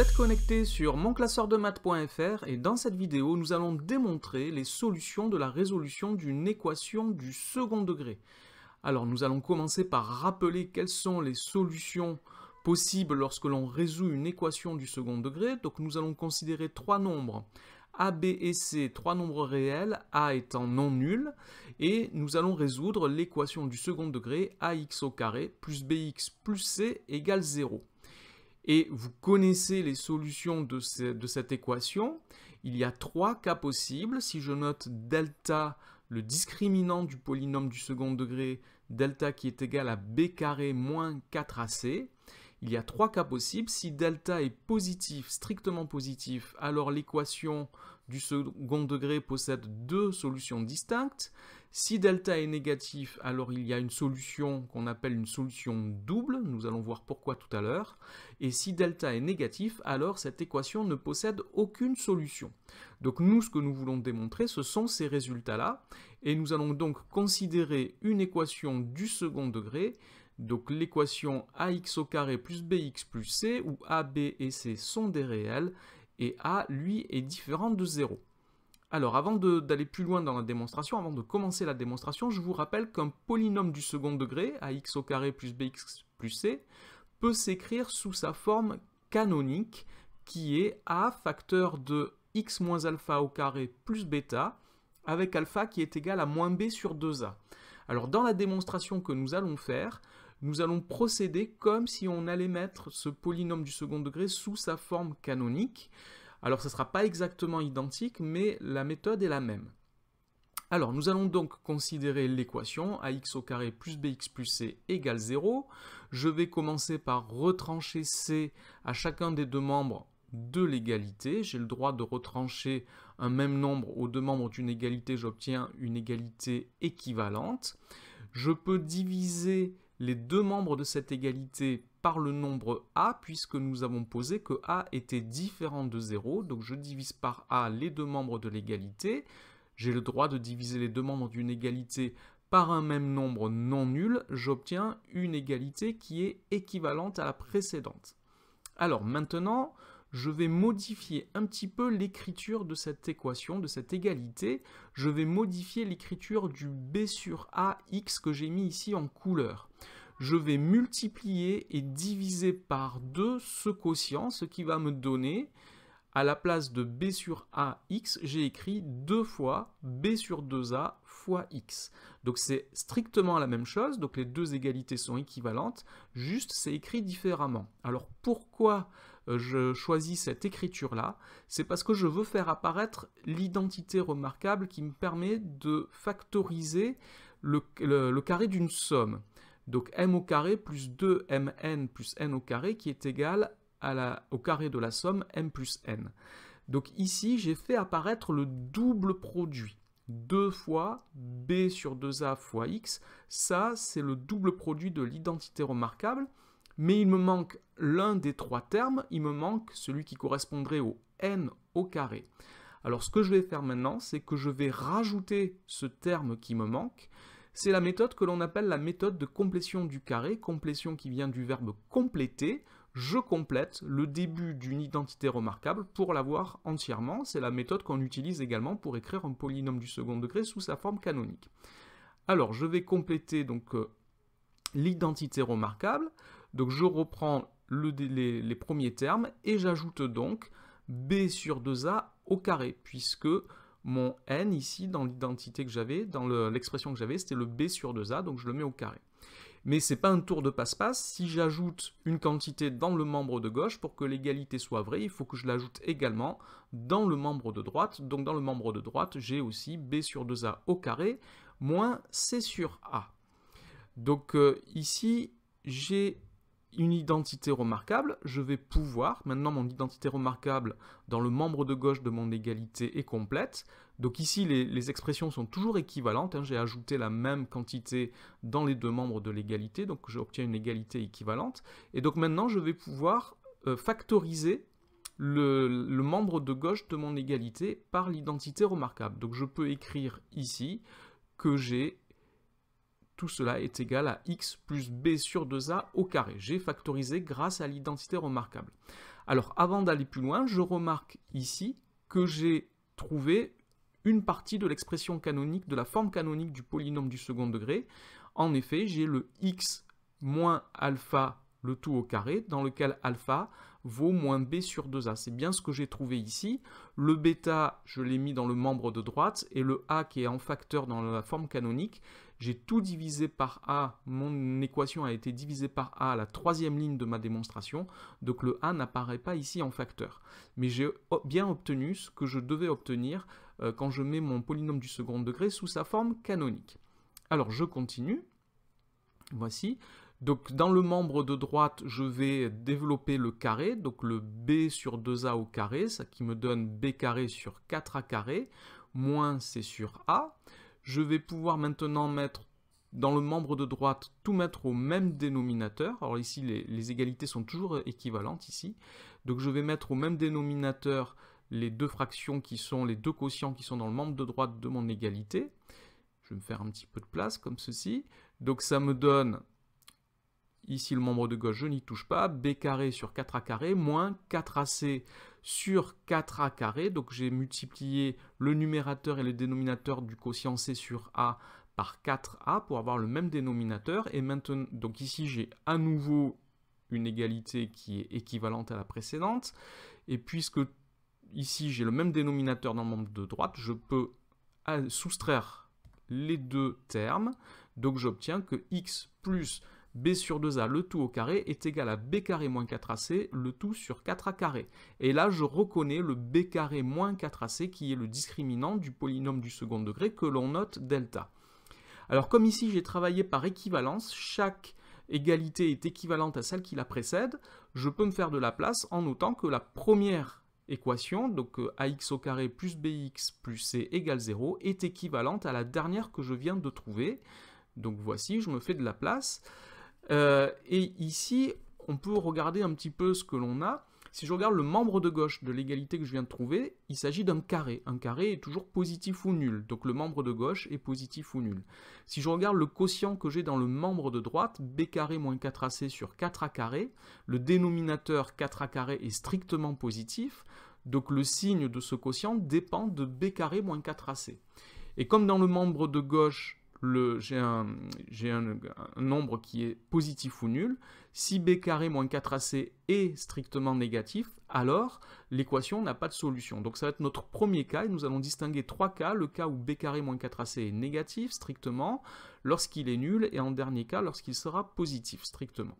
Vous êtes connecté sur monclasseurdemath.fr et dans cette vidéo, nous allons démontrer les solutions de la résolution d'une équation du second degré. Alors nous allons commencer par rappeler quelles sont les solutions possibles lorsque l'on résout une équation du second degré. Donc nous allons considérer trois nombres, A, B et C, trois nombres réels, A étant non nul, et nous allons résoudre l'équation du second degré AX au carré plus BX plus C égale 0 et vous connaissez les solutions de, cette équation, il y a trois cas possibles. Si je note delta, le discriminant du polynôme du second degré, delta qui est égal à b carré moins 4ac, il y a trois cas possibles. Si delta est positif, strictement positif, alors l'équation du second degré possède deux solutions distinctes. Si delta est négatif, alors il y a une solution qu'on appelle une solution double, nous allons voir pourquoi tout à l'heure. Et si delta est négatif, alors cette équation ne possède aucune solution. Donc nous, ce que nous voulons démontrer, ce sont ces résultats-là. Et nous allons donc considérer une équation du second degré donc l'équation ax au carré plus bx plus c, où a, b et c sont des réels, et A, lui, est différent de 0. Alors, avant d'aller plus loin dans la démonstration, avant de commencer la démonstration, je vous rappelle qu'un polynôme du second degré, ax au carré plus bx plus c, peut s'écrire sous sa forme canonique, qui est a facteur de x moins alpha au carré plus bêta, avec alpha qui est égal à moins b sur 2a. Alors, dans la démonstration que nous allons faire, nous allons procéder comme si on allait mettre ce polynôme du second degré sous sa forme canonique. Alors ce ne sera pas exactement identique, mais la méthode est la même. Alors nous allons donc considérer l'équation ax au carré plus bx plus c égale 0. Je vais commencer par retrancher c à chacun des deux membres de l'égalité. J'ai le droit de retrancher un même nombre aux deux membres d'une égalité, j'obtiens une égalité équivalente. Je peux diviser les deux membres de cette égalité par le nombre a, puisque nous avons posé que a était différent de 0, donc je divise par a les deux membres de l'égalité, j'ai le droit de diviser les deux membres d'une égalité par un même nombre non nul, j'obtiens une égalité qui est équivalente à la précédente. Alors maintenant, je vais modifier un petit peu l'écriture de cette équation, de cette égalité. Je vais modifier l'écriture du B sur x que j'ai mis ici en couleur je vais multiplier et diviser par 2 ce quotient, ce qui va me donner, à la place de b sur ax, j'ai écrit 2 fois b sur 2a fois x. Donc c'est strictement la même chose, donc les deux égalités sont équivalentes, juste c'est écrit différemment. Alors pourquoi euh, je choisis cette écriture-là, c'est parce que je veux faire apparaître l'identité remarquable qui me permet de factoriser le carré d'une somme. Donc m au carré plus 2mn plus n au carré qui est égal à au carré de la somme m plus n. Donc ici, j'ai fait apparaître le double produit. 2 fois b sur 2a fois x, ça c'est le double produit de l'identité remarquable, mais il me manque l'un des trois termes, il me manque celui qui correspondrait au n au carré. Alors ce que je vais faire maintenant, c'est que je vais rajouter ce terme qui me manque, c'est la méthode que l'on appelle la méthode de complétion du carré, complétion qui vient du verbe compléter. Je complète le début d'une identité remarquable pour l'avoir entièrement. C'est la méthode qu'on utilise également pour écrire un polynôme du second degré sous sa forme canonique. Alors, je vais compléter donc euh, l'identité remarquable. Donc, je reprends les, premiers termes et j'ajoute donc b sur 2a au carré, puisque mon n ici, dans l'identité que j'avais, dans l'expression que j'avais, c'était le b sur 2a, donc je le mets au carré. Mais ce c'est pas un tour de passe-passe, si j'ajoute une quantité dans le membre de gauche, pour que l'égalité soit vraie, il faut que je l'ajoute également dans le membre de droite, donc dans le membre de droite, j'ai aussi b sur 2a au carré, moins c sur a. Donc euh, ici, j'ai une identité remarquable, je vais pouvoir, maintenant mon identité remarquable dans le membre de gauche de mon égalité est complète, donc ici, les, expressions sont toujours équivalentes. Hein. J'ai ajouté la même quantité dans les deux membres de l'égalité, donc j'obtiens une égalité équivalente. Et donc maintenant, je vais pouvoir euh, factoriser le, le, membre de gauche de mon égalité par l'identité remarquable. Donc je peux écrire ici que j'ai tout cela est égal à x plus b sur 2a au carré. J'ai factorisé grâce à l'identité remarquable. Alors avant d'aller plus loin, je remarque ici que j'ai trouvé une partie de l'expression canonique, de la forme canonique du polynôme du second degré. En effet, j'ai le x moins alpha, le tout au carré, dans lequel alpha vaut moins b sur 2a. C'est bien ce que j'ai trouvé ici. Le bêta, je l'ai mis dans le membre de droite, et le a qui est en facteur dans la forme canonique, j'ai tout divisé par a, mon équation a été divisée par a à la troisième ligne de ma démonstration, donc le a n'apparaît pas ici en facteur. Mais j'ai bien obtenu ce que je devais obtenir euh, quand je mets mon polynôme du second degré sous sa forme canonique. Alors je continue. Voici. Donc dans le membre de droite, je vais développer le carré, donc le b sur 2a au carré, ça qui me donne b carré sur 4a carré, moins c sur a. Je vais pouvoir maintenant mettre dans le membre de droite, tout mettre au même dénominateur. Alors ici, les, les, égalités sont toujours équivalentes ici. Donc je vais mettre au même dénominateur les deux fractions qui sont, les deux quotients qui sont dans le membre de droite de mon égalité. Je vais me faire un petit peu de place comme ceci. Donc ça me donne, ici le membre de gauche, je n'y touche pas, b carré sur 4a carré moins 4ac sur 4a carré. Donc j'ai multiplié le numérateur et le dénominateur du quotient c sur a par 4a pour avoir le même dénominateur. Et maintenant, donc ici j'ai à nouveau une égalité qui est équivalente à la précédente. Et puisque ici j'ai le même dénominateur dans le membre de droite, je peux euh, soustraire les deux termes, donc j'obtiens que x plus b sur 2a, le tout au carré, est égal à b carré moins 4ac, le tout sur 4a carré. Et là, je reconnais le b carré moins 4ac qui est le discriminant du polynôme du second degré que l'on note delta. Alors comme ici j'ai travaillé par équivalence, chaque égalité est équivalente à celle qui la précède, je peux me faire de la place en notant que la première équation, donc euh, ax au carré plus bx plus c égale 0, est équivalente à la dernière que je viens de trouver. Donc voici, je me fais de la place. Euh, et ici, on peut regarder un petit peu ce que l'on a. Si je regarde le membre de gauche de l'égalité que je viens de trouver, il s'agit d'un carré. Un carré est toujours positif ou nul, donc le membre de gauche est positif ou nul. Si je regarde le quotient que j'ai dans le membre de droite, b carré 4ac sur 4a carré, le dénominateur 4a carré est strictement positif, donc le signe de ce quotient dépend de b carré moins 4ac. Et comme dans le membre de gauche, j'ai un, nombre qui est positif ou nul, si b carré moins 4ac est strictement négatif, alors l'équation n'a pas de solution. Donc ça va être notre premier cas, et nous allons distinguer trois cas, le cas où b carré moins 4ac est négatif strictement, lorsqu'il est nul, et en dernier cas, lorsqu'il sera positif strictement.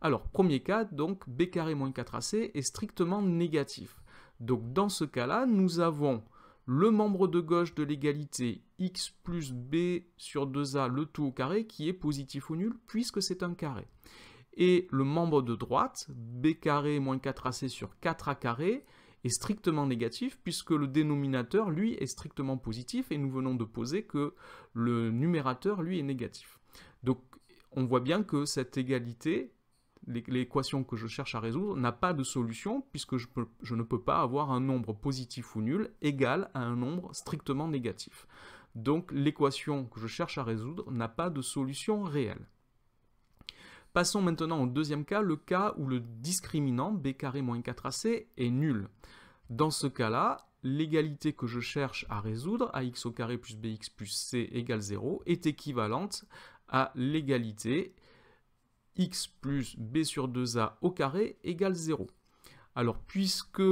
Alors, premier cas, donc b carré moins 4ac est strictement négatif. Donc dans ce cas-là, nous avons le membre de gauche de l'égalité x plus b sur 2a, le tout au carré, qui est positif ou nul, puisque c'est un carré. Et le membre de droite, b carré moins 4ac sur 4a carré, est strictement négatif puisque le dénominateur, lui, est strictement positif et nous venons de poser que le numérateur, lui, est négatif. Donc, on voit bien que cette égalité l'équation que je cherche à résoudre n'a pas de solution puisque je, ne peux pas avoir un nombre positif ou nul égal à un nombre strictement négatif. Donc l'équation que je cherche à résoudre n'a pas de solution réelle. Passons maintenant au deuxième cas, le cas où le discriminant b carré moins 4ac est nul. Dans ce cas-là, l'égalité que je cherche à résoudre, ax au carré plus bx plus c égale 0, est équivalente à l'égalité x plus b sur 2a au carré égale 0. Alors puisque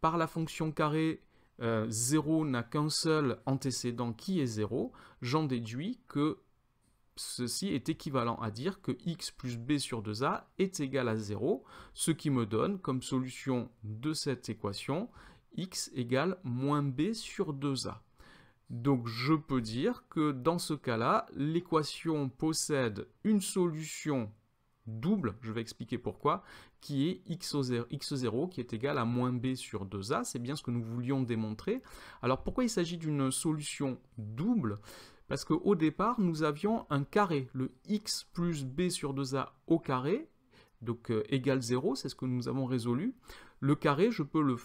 par la fonction carré, 0 euh, n'a qu'un seul antécédent qui est 0, j'en déduis que ceci est équivalent à dire que x plus b sur 2a est égal à 0, ce qui me donne comme solution de cette équation x égale moins b sur 2a. Donc je peux dire que dans ce cas-là, l'équation possède une solution double, je vais expliquer pourquoi, qui est x0, qui est égal à moins b sur 2a, c'est bien ce que nous voulions démontrer. Alors pourquoi il s'agit d'une solution double Parce qu'au départ, nous avions un carré, le x plus b sur 2a au carré, donc euh, égal 0, c'est ce que nous avons résolu. Le carré, je peux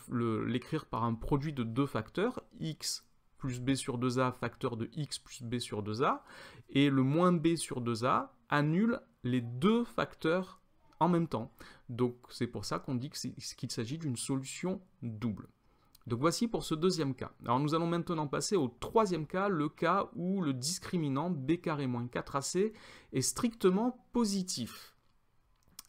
l'écrire par un produit de deux facteurs, x plus b sur 2a facteur de x plus b sur 2a, et le moins b sur 2a annule les deux facteurs en même temps. Donc c'est pour ça qu'on dit qu'il s'agit d'une solution double. Donc voici pour ce deuxième cas. Alors nous allons maintenant passer au troisième cas, le cas où le discriminant b carré moins 4ac est strictement positif.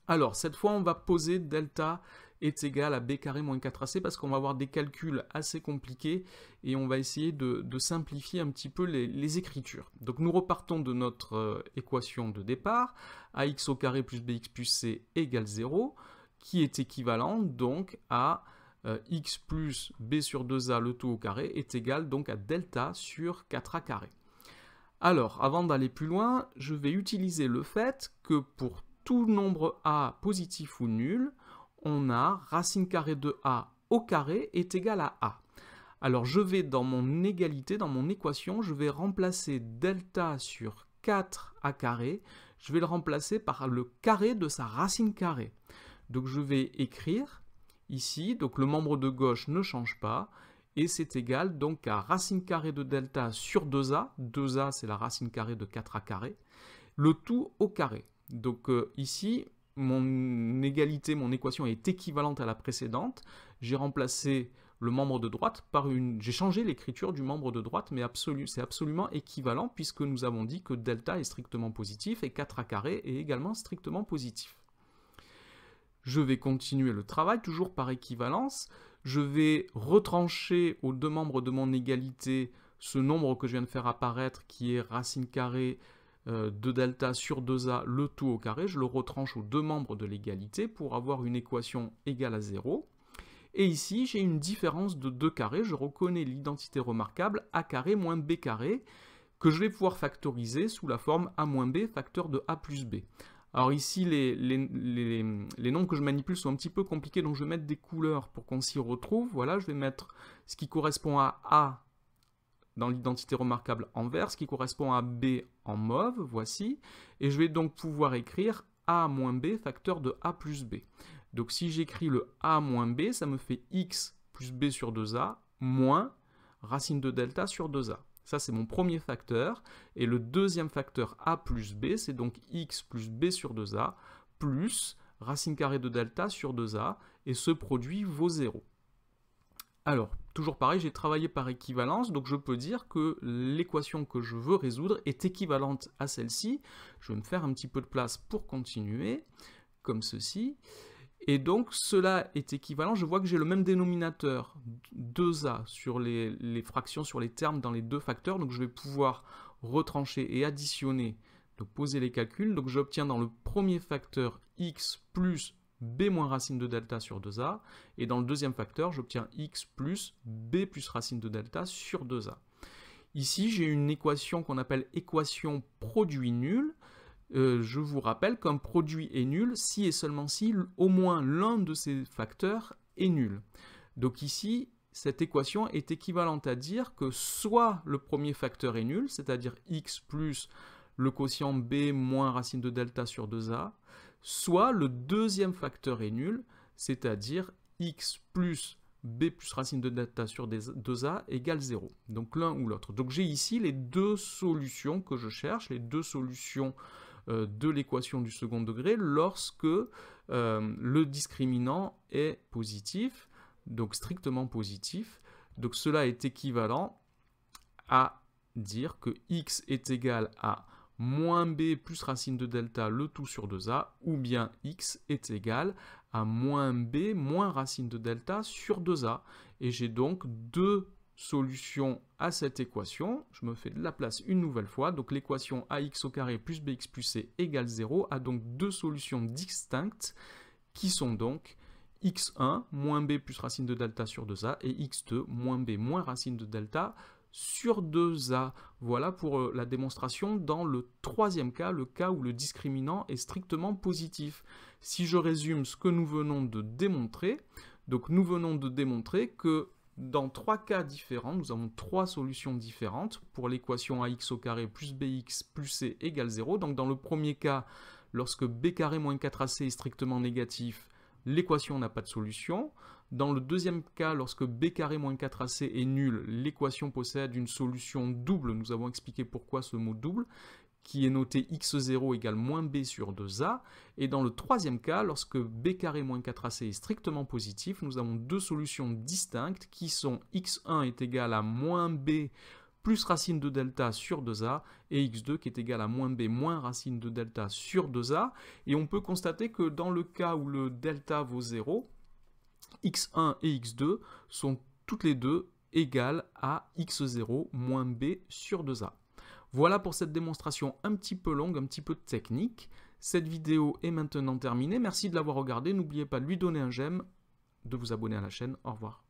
Alors cette fois on va poser delta est égal à b carré moins 4ac parce qu'on va avoir des calculs assez compliqués et on va essayer de, simplifier un petit peu les, écritures. Donc nous repartons de notre euh, équation de départ, ax au carré plus bx plus c égale 0, qui est équivalent donc à euh, x plus b sur 2a le tout au carré est égal donc à delta sur 4a carré. Alors, avant d'aller plus loin, je vais utiliser le fait que pour tout nombre a positif ou nul, on a racine carrée de a au carré est égal à a. Alors je vais dans mon égalité, dans mon équation, je vais remplacer delta sur 4a carré, je vais le remplacer par le carré de sa racine carrée. Donc je vais écrire ici, donc le membre de gauche ne change pas, et c'est égal donc à racine carrée de delta sur 2a, 2a c'est la racine carrée de 4a carré, le tout au carré. Donc euh, ici, mon égalité, mon équation est équivalente à la précédente, j'ai remplacé le membre de droite par une... J'ai changé l'écriture du membre de droite, mais c'est absolument équivalent puisque nous avons dit que delta est strictement positif et 4 à carré est également strictement positif. Je vais continuer le travail, toujours par équivalence. Je vais retrancher aux deux membres de mon égalité ce nombre que je viens de faire apparaître qui est racine carrée 2 euh, delta sur 2a, le tout au carré, je le retranche aux deux membres de l'égalité pour avoir une équation égale à 0. Et ici, j'ai une différence de 2 carrés, je reconnais l'identité remarquable a carré moins b carré, que je vais pouvoir factoriser sous la forme a moins b facteur de a plus b. Alors ici, les, les, les, les, nombres que je manipule sont un petit peu compliqués, donc je vais mettre des couleurs pour qu'on s'y retrouve. Voilà, je vais mettre ce qui correspond à A dans l'identité remarquable en vert, ce qui correspond à B en mauve, voici, et je vais donc pouvoir écrire A moins B facteur de A plus B. Donc si j'écris le A moins B, ça me fait X plus B sur 2A moins racine de delta sur 2A. Ça, c'est mon premier facteur. Et le deuxième facteur A plus B, c'est donc X plus B sur 2A plus racine carrée de delta sur 2A, et ce produit vaut 0. Alors, toujours pareil, j'ai travaillé par équivalence, donc je peux dire que l'équation que je veux résoudre est équivalente à celle-ci. Je vais me faire un petit peu de place pour continuer, comme ceci. Et donc, cela est équivalent, je vois que j'ai le même dénominateur, 2a, sur les, fractions, sur les termes dans les deux facteurs, donc je vais pouvoir retrancher et additionner, donc poser les calculs. Donc j'obtiens dans le premier facteur x plus b moins racine de delta sur 2a, et dans le deuxième facteur, j'obtiens x plus b plus racine de delta sur 2a. Ici, j'ai une équation qu'on appelle équation produit nul. Euh, je vous rappelle, qu'un produit est nul, si et seulement si au moins l'un de ces facteurs est nul. Donc ici, cette équation est équivalente à dire que soit le premier facteur est nul, c'est-à-dire x plus le quotient b moins racine de delta sur 2a, soit le deuxième facteur est nul, c'est-à-dire x plus b plus racine de delta sur 2a égale 0. Donc l'un ou l'autre. Donc j'ai ici les deux solutions que je cherche, les deux solutions euh, de l'équation du second degré lorsque euh, le discriminant est positif, donc strictement positif. Donc cela est équivalent à dire que x est égal à moins b plus racine de delta, le tout sur 2a, ou bien x est égal à moins b moins racine de delta sur 2a. Et j'ai donc deux solutions à cette équation. Je me fais de la place une nouvelle fois. Donc l'équation ax au carré plus bx plus c égale 0 a donc deux solutions distinctes qui sont donc x1 moins b plus racine de delta sur 2a et x2 moins b moins racine de delta sur 2A. Voilà pour euh, la démonstration dans le troisième cas, le cas où le discriminant est strictement positif. Si je résume ce que nous venons de démontrer, donc nous venons de démontrer que dans trois cas différents, nous avons trois solutions différentes pour l'équation ax au carré plus bx plus c égale 0. Donc dans le premier cas, lorsque b carré moins 4ac est strictement négatif, l'équation n'a pas de solution. Dans le deuxième cas, lorsque b carré moins 4ac est nul, l'équation possède une solution double. Nous avons expliqué pourquoi ce mot double qui est noté x0 égale moins b sur 2a. Et dans le troisième cas, lorsque b carré moins 4ac est strictement positif, nous avons deux solutions distinctes qui sont x1 est égal à moins b plus racine de delta sur 2a et x2 qui est égal à moins b moins racine de delta sur 2a. Et on peut constater que dans le cas où le delta vaut 0, x1 et x2 sont toutes les deux égales à x0 moins b sur 2a. Voilà pour cette démonstration un petit peu longue, un petit peu technique. Cette vidéo est maintenant terminée. Merci de l'avoir regardée. N'oubliez pas de lui donner un j'aime, de vous abonner à la chaîne. Au revoir.